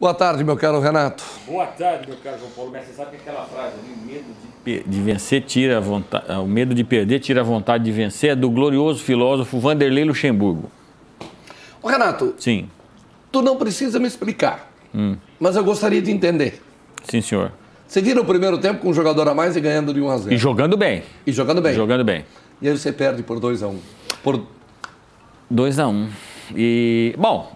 Boa tarde, meu caro Renato. Boa tarde, meu caro João Paulo. Mas você sabe que aquela frase, o medo de, de vencer tira a vontade, é, o medo de perder tira a vontade de vencer, é do glorioso filósofo Vanderlei Luxemburgo. Ô, Renato. Sim. Tu não precisa me explicar, hum. mas eu gostaria de entender. Sim, senhor. Você vira o primeiro tempo com um jogador a mais e ganhando de 1 a 0. E jogando bem. E jogando bem. E jogando bem. E aí você perde por 2 a 1. Por 2 a 1. E bom,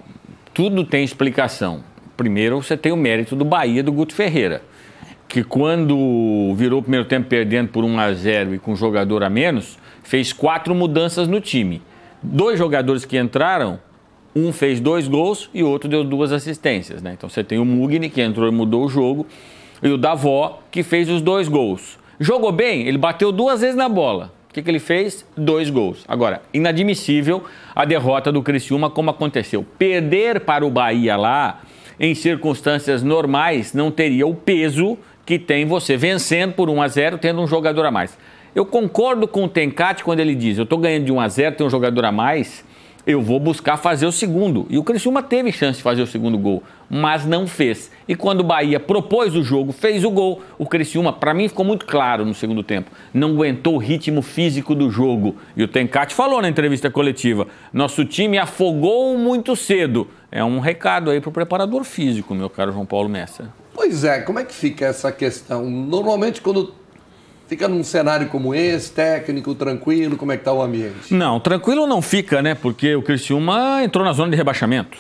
tudo tem explicação primeiro você tem o mérito do Bahia do Guto Ferreira, que quando virou o primeiro tempo perdendo por 1 a 0 e com um jogador a menos, fez quatro mudanças no time. Dois jogadores que entraram, um fez dois gols e outro deu duas assistências, né? Então você tem o Mugni que entrou e mudou o jogo e o Davó que fez os dois gols. Jogou bem, ele bateu duas vezes na bola. O que, que ele fez? Dois gols. Agora, inadmissível a derrota do Criciúma como aconteceu. Perder para o Bahia lá em circunstâncias normais, não teria o peso que tem você vencendo por 1 a 0 tendo um jogador a mais. Eu concordo com o Tencati quando ele diz: eu estou ganhando de 1 a 0 tem um jogador a mais eu vou buscar fazer o segundo. E o Criciúma teve chance de fazer o segundo gol, mas não fez. E quando o Bahia propôs o jogo, fez o gol, o Criciúma, para mim ficou muito claro no segundo tempo, não aguentou o ritmo físico do jogo. E o Tencati falou na entrevista coletiva: nosso time afogou muito cedo. É um recado aí para o preparador físico, meu caro João Paulo Messa. Pois é, como é que fica essa questão? Normalmente, quando Fica num cenário como esse, técnico, tranquilo, como é que está o ambiente? Não, tranquilo não fica, né? Porque o Criciúma entrou na zona de rebaixamento.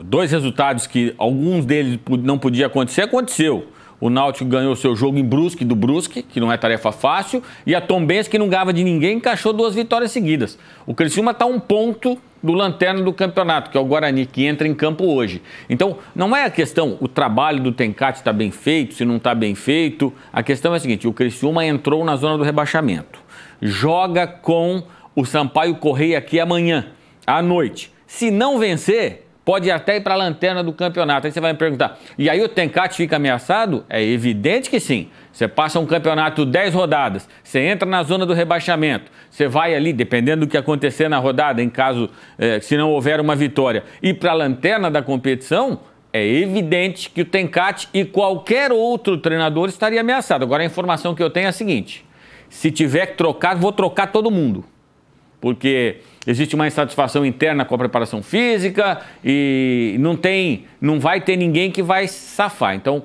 Dois resultados que alguns deles não podia acontecer, aconteceu. O Náutico ganhou seu jogo em Brusque do Brusque, que não é tarefa fácil, e a Tombense, que não gava de ninguém, encaixou duas vitórias seguidas. O Criciúma está um ponto do lanterna do campeonato, que é o Guarani, que entra em campo hoje. Então, não é a questão o trabalho do Tencate está bem feito, se não está bem feito. A questão é a seguinte: o Criciúma entrou na zona do rebaixamento. Joga com o Sampaio Correia aqui amanhã, à noite. Se não vencer, pode até ir para a lanterna do campeonato. Aí você vai me perguntar, e aí o Tenkat fica ameaçado? É evidente que sim. Você passa um campeonato 10 rodadas, você entra na zona do rebaixamento, você vai ali, dependendo do que acontecer na rodada, em caso, eh, se não houver uma vitória, e para a lanterna da competição, é evidente que o Tenkat e qualquer outro treinador estaria ameaçado. Agora, a informação que eu tenho é a seguinte: se tiver que trocar, vou trocar todo mundo porque existe uma insatisfação interna com a preparação física e não tem, não vai ter ninguém que vai safar. Então,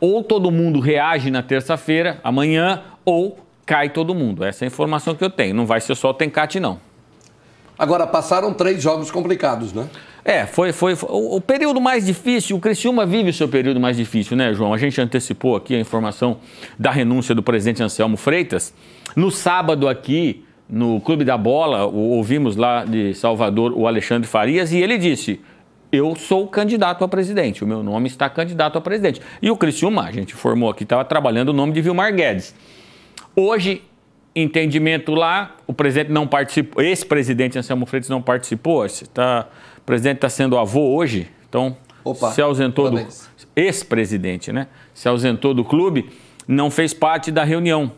ou todo mundo reage na terça-feira, amanhã, ou cai todo mundo. Essa é a informação que eu tenho. Não vai ser só o Tencate, não. Agora, passaram três jogos complicados, né? É, foi, foi, foi, O, período mais difícil, o Criciúma vive o seu período mais difícil, né, João? A gente antecipou aqui a informação da renúncia do presidente Anselmo Freitas. No sábado aqui, no Clube da Bola, ouvimos lá de Salvador o Alexandre Farias, e ele disse: Eu sou candidato a presidente, o meu nome está candidato a presidente. E o Criciúma, a gente formou aqui, estava trabalhando o nome de Vilmar Guedes. Hoje, entendimento lá, o presidente não participou, ex-presidente Anselmo Freitas não participou, tá, o presidente está sendo avô hoje, então Opa, se ausentou do. Ex-presidente, né? Se ausentou do clube, não fez parte da reunião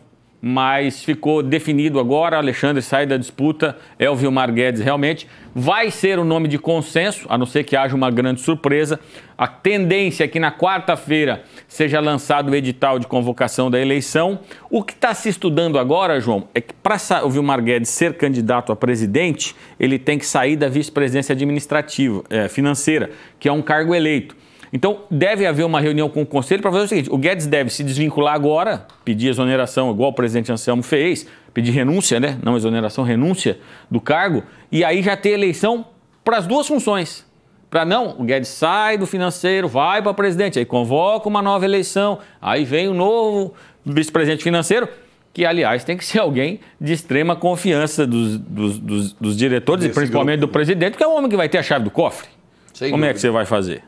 mas ficou definido agora. Alexandre sai da disputa, é o Vilmar Guedes realmente. Vai ser um nome de consenso, a não ser que haja uma grande surpresa. A tendência é que na quarta-feira seja lançado o edital de convocação da eleição. O que está se estudando agora, João, é que para o Vilmar Guedes ser candidato a presidente, ele tem que sair da vice-presidência administrativa, é, financeira, que é um cargo eleito. Então, deve haver uma reunião com o Conselho para fazer o seguinte: o Guedes deve se desvincular agora, pedir exoneração, igual o presidente Anselmo fez, pedir renúncia, né? Não exoneração, renúncia do cargo, e aí já ter eleição para as duas funções. Para não, o Guedes sai do financeiro, vai para presidente, aí convoca uma nova eleição, aí vem o um novo vice-presidente financeiro, que, aliás, tem que ser alguém de extrema confiança dos, dos, dos, dos diretores e principalmente grupo. do presidente, porque é o homem que vai ter a chave do cofre. Sem Como dúvida. é que você vai fazer?